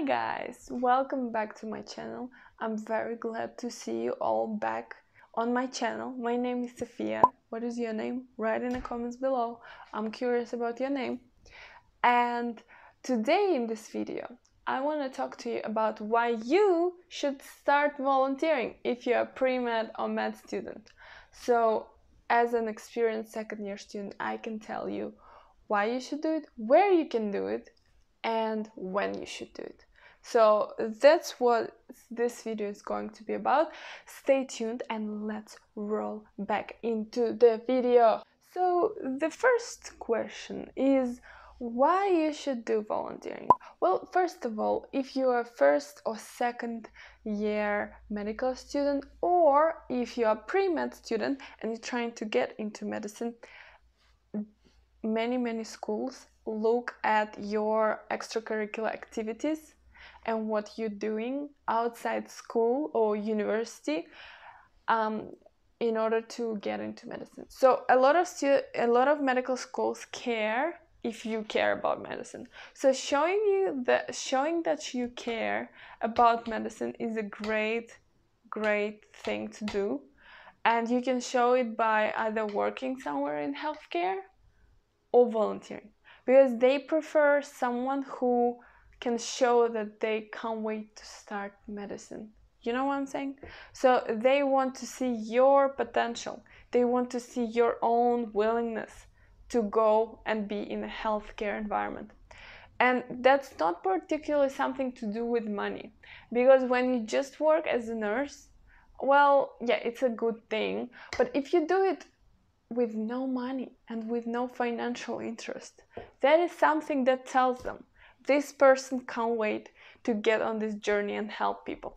Hi guys, welcome back to my channel. I'm very glad to see you all back on my channel. My name is Sophia. What is your name? Write in the comments below. I'm curious about your name. And today in this video, I want to talk to you about why you should start volunteering if you're a pre-med or med student. So as an experienced second year student, I can tell you why you should do it, where you can do it, and when you should do it. So that's what this video is going to be about. Stay tuned and let's roll back into the video. So the first question is why you should do volunteering. Well, first of all, if you are first or second year medical student or if you are pre-med student and you're trying to get into medicine, many many schools look at your extracurricular activities and what you're doing outside school or university um, in order to get into medicine. So a lot of stu- a lot of medical schools care if you care about medicine. So showing you that showing that you care about medicine is a great great thing to do. And you can show it by either working somewhere in healthcare or volunteering because they prefer someone who can show that they can't wait to start medicine. You know what I'm saying? So they want to see your potential. They want to see your own willingness to go and be in a healthcare environment. And that's not particularly something to do with money. Because when you just work as a nurse, well, yeah, it's a good thing. But if you do it with no money and with no financial interest, that is something that tells them this person can't wait to get on this journey and help people.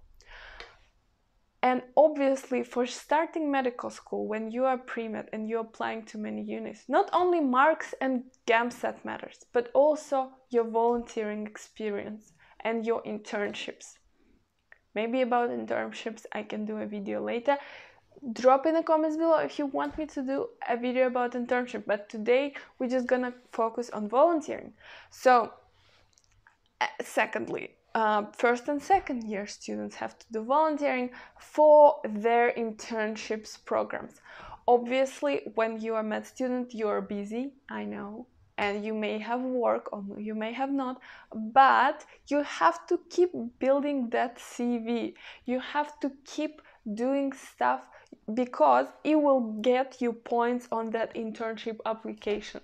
And obviously, for starting medical school, when you are pre-med and you're applying to many units, not only marks and GAMSAT matters, but also your volunteering experience and your internships. Maybe about internships, I can do a video later. Drop in the comments below if you want me to do a video about internship, but today we're just gonna focus on volunteering. So uh, secondly, uh, first and second year students have to do volunteering for their internships programs. Obviously, when you are a med student, you are busy, I know, and you may have work or you may have not, but you have to keep building that CV. You have to keep doing stuff because it will get you points on that internship application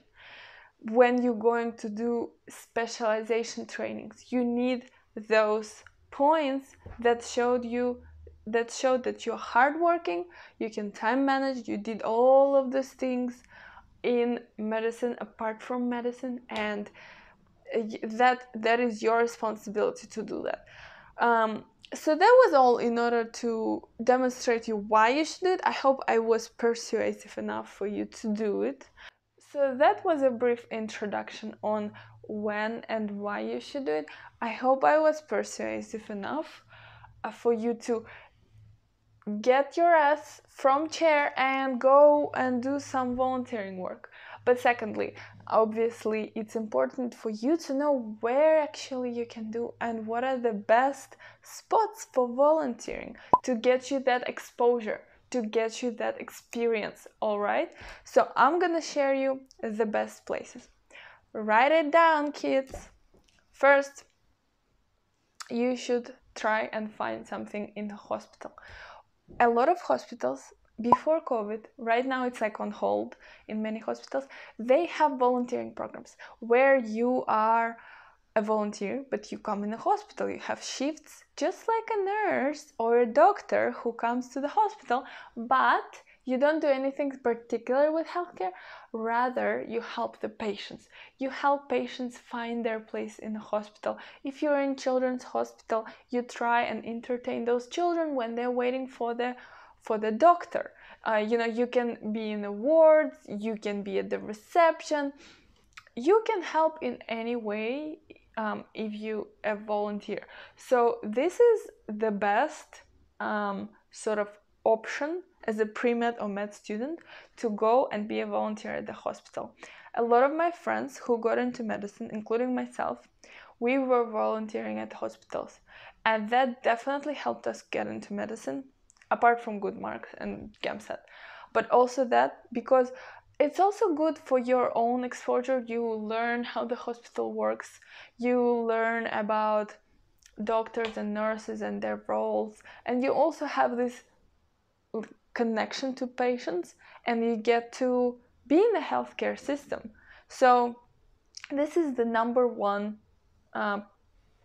when you're going to do specialization trainings you need those points that showed you that showed that you're hardworking you can time manage you did all of those things in medicine apart from medicine and uh, that that is your responsibility to do that um, so that was all in order to demonstrate you why you should do it i hope i was persuasive enough for you to do it so that was a brief introduction on when and why you should do it. I hope I was persuasive enough uh, for you to get your ass from chair and go and do some volunteering work. But secondly, obviously it's important for you to know where actually you can do and what are the best spots for volunteering to get you that exposure to get you that experience, all right? So I'm gonna share you the best places. Write it down, kids. First, you should try and find something in the hospital. A lot of hospitals before COVID, right now it's like on hold in many hospitals, they have volunteering programs where you are a volunteer, but you come in a hospital, you have shifts, just like a nurse or a doctor who comes to the hospital, but you don't do anything particular with healthcare, rather, you help the patients. You help patients find their place in the hospital. If you're in children's hospital, you try and entertain those children when they're waiting for the for the doctor. Uh, you know, you can be in the wards, you can be at the reception. You can help in any way um, if you a volunteer. So this is the best um, sort of option as a pre-med or med student to go and be a volunteer at the hospital. A lot of my friends who got into medicine, including myself, we were volunteering at hospitals. And that definitely helped us get into medicine, apart from good marks and GAMSAT. But also that because it's also good for your own exposure. You learn how the hospital works, you learn about doctors and nurses and their roles, and you also have this connection to patients and you get to be in the healthcare system. So, this is the number one. Uh,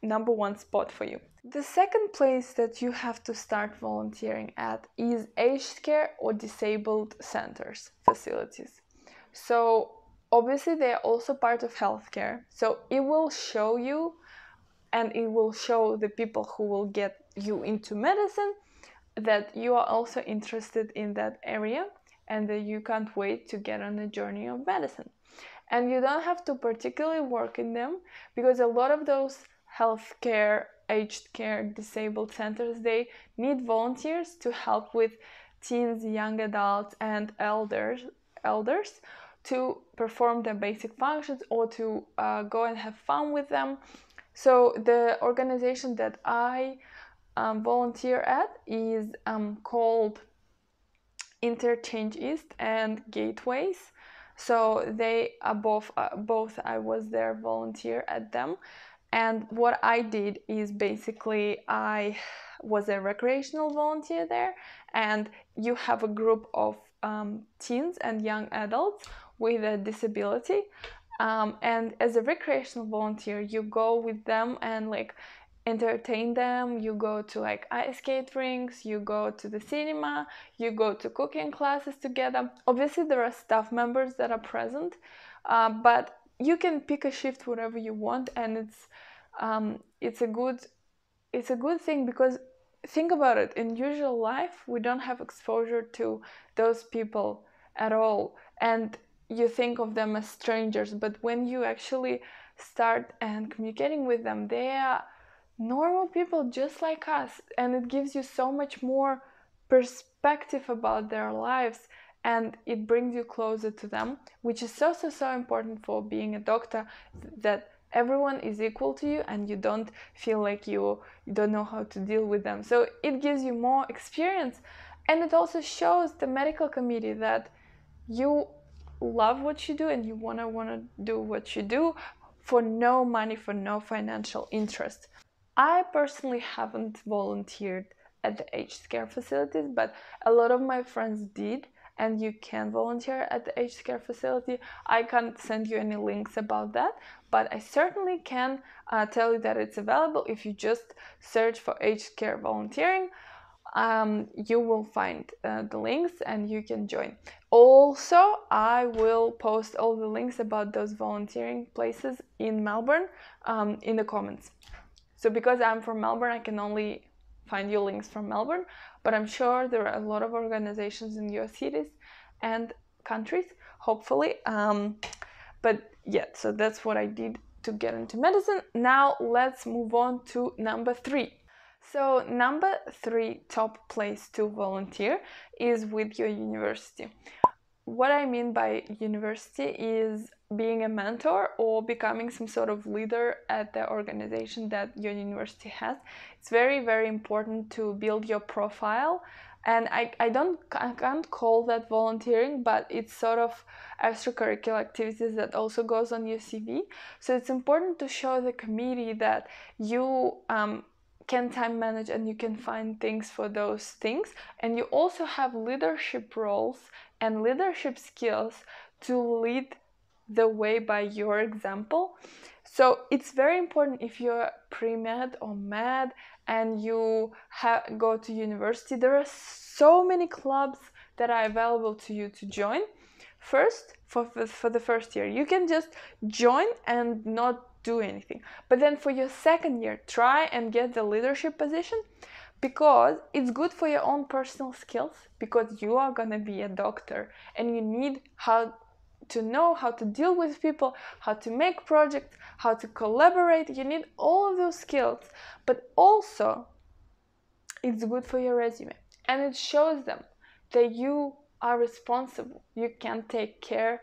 number one spot for you. The second place that you have to start volunteering at is aged care or disabled centers facilities. So obviously they are also part of healthcare. So it will show you and it will show the people who will get you into medicine that you are also interested in that area and that you can't wait to get on the journey of medicine. And you don't have to particularly work in them because a lot of those healthcare, aged care, disabled centers, they need volunteers to help with teens, young adults and elders elders to perform their basic functions or to uh, go and have fun with them. So the organization that I um, volunteer at is um, called Interchange East and Gateways. So they are both uh, both I was their volunteer at them, and what I did is basically I was a recreational volunteer there, and you have a group of um, teens and young adults with a disability. Um, and as a recreational volunteer, you go with them and like entertain them. You go to like ice skate rinks, you go to the cinema, you go to cooking classes together. Obviously, there are staff members that are present, uh, but you can pick a shift whatever you want, and it's um, it's a good it's a good thing because think about it in usual life we don't have exposure to those people at all and you think of them as strangers but when you actually start and communicating with them they are normal people just like us and it gives you so much more perspective about their lives and it brings you closer to them which is also so important for being a doctor that everyone is equal to you and you don't feel like you, you don't know how to deal with them. So it gives you more experience and it also shows the medical committee that you love what you do and you want to want to do what you do for no money for no financial interest. I personally haven't volunteered at the aged care facilities, but a lot of my friends did and you can volunteer at the aged care facility. I can't send you any links about that, but I certainly can uh, tell you that it's available if you just search for aged care volunteering. Um, you will find uh, the links and you can join. Also, I will post all the links about those volunteering places in Melbourne um, in the comments. So, because I'm from Melbourne, I can only find you links from Melbourne, but I'm sure there are a lot of organizations in your cities and countries, hopefully. Um, but yeah, so that's what I did to get into medicine. Now let's move on to number three. So, number three top place to volunteer is with your university. What I mean by university is being a mentor or becoming some sort of leader at the organization that your university has it's very very important to build your profile and i, I don't I can't call that volunteering but it's sort of extracurricular activities that also goes on your cv so it's important to show the committee that you um, can time manage and you can find things for those things and you also have leadership roles and leadership skills to lead the way by your example. So it's very important if you're pre med or med and you ha- go to university, there are so many clubs that are available to you to join. First, for, for the first year, you can just join and not do anything. But then for your second year, try and get the leadership position because it's good for your own personal skills because you are going to be a doctor and you need how to know how to deal with people, how to make projects, how to collaborate. You need all of those skills, but also it's good for your resume and it shows them that you are responsible. You can take care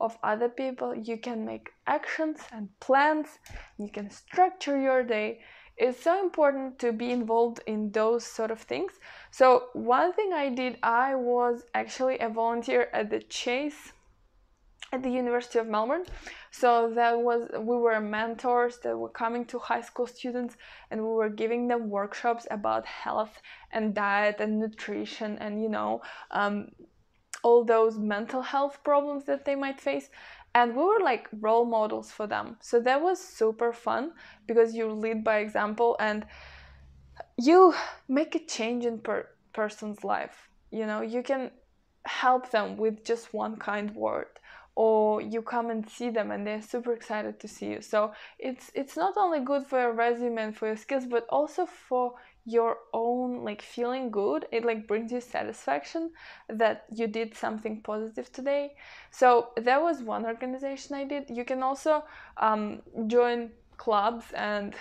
of other people, you can make actions and plans, you can structure your day. It's so important to be involved in those sort of things. So, one thing I did, I was actually a volunteer at the Chase at the University of Melbourne. So that was we were mentors that were coming to high school students and we were giving them workshops about health and diet and nutrition and you know um, all those mental health problems that they might face. And we were like role models for them. So that was super fun because you lead by example and you make a change in per person's life. You know, you can help them with just one kind word or you come and see them and they're super excited to see you so it's it's not only good for your resume and for your skills but also for your own like feeling good it like brings you satisfaction that you did something positive today so that was one organization i did you can also um, join clubs and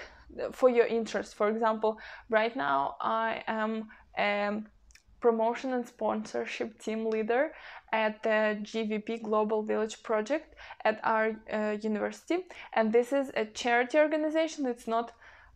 uh, for your interest for example right now i am um, promotion and sponsorship team leader at the GVP Global Village Project at our uh, university. And this is a charity organization. It's not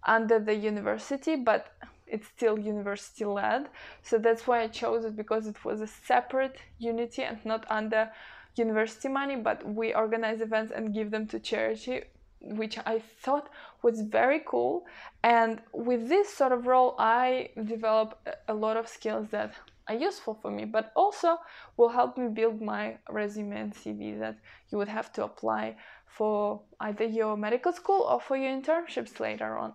under the university, but it's still university led. So that's why I chose it because it was a separate unity and not under university money, but we organize events and give them to charity which I thought was very cool. And with this sort of role, I develop a lot of skills that are useful for me, but also will help me build my resume and CV that you would have to apply for either your medical school or for your internships later on.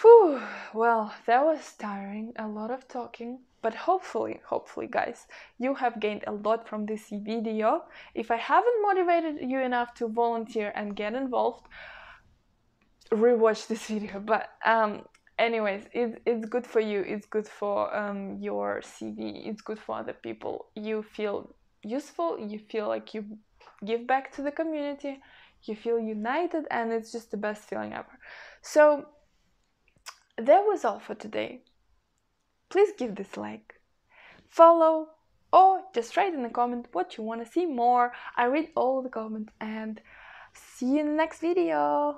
Whew, well, that was tiring, a lot of talking. But hopefully, hopefully, guys, you have gained a lot from this video. If I haven't motivated you enough to volunteer and get involved, rewatch this video. But um, anyways it, it's good for you it's good for um, your cv it's good for other people you feel useful you feel like you give back to the community you feel united and it's just the best feeling ever so that was all for today please give this like, follow, or just write in the comment what you want to see more. I read all the comments and see you in the next video.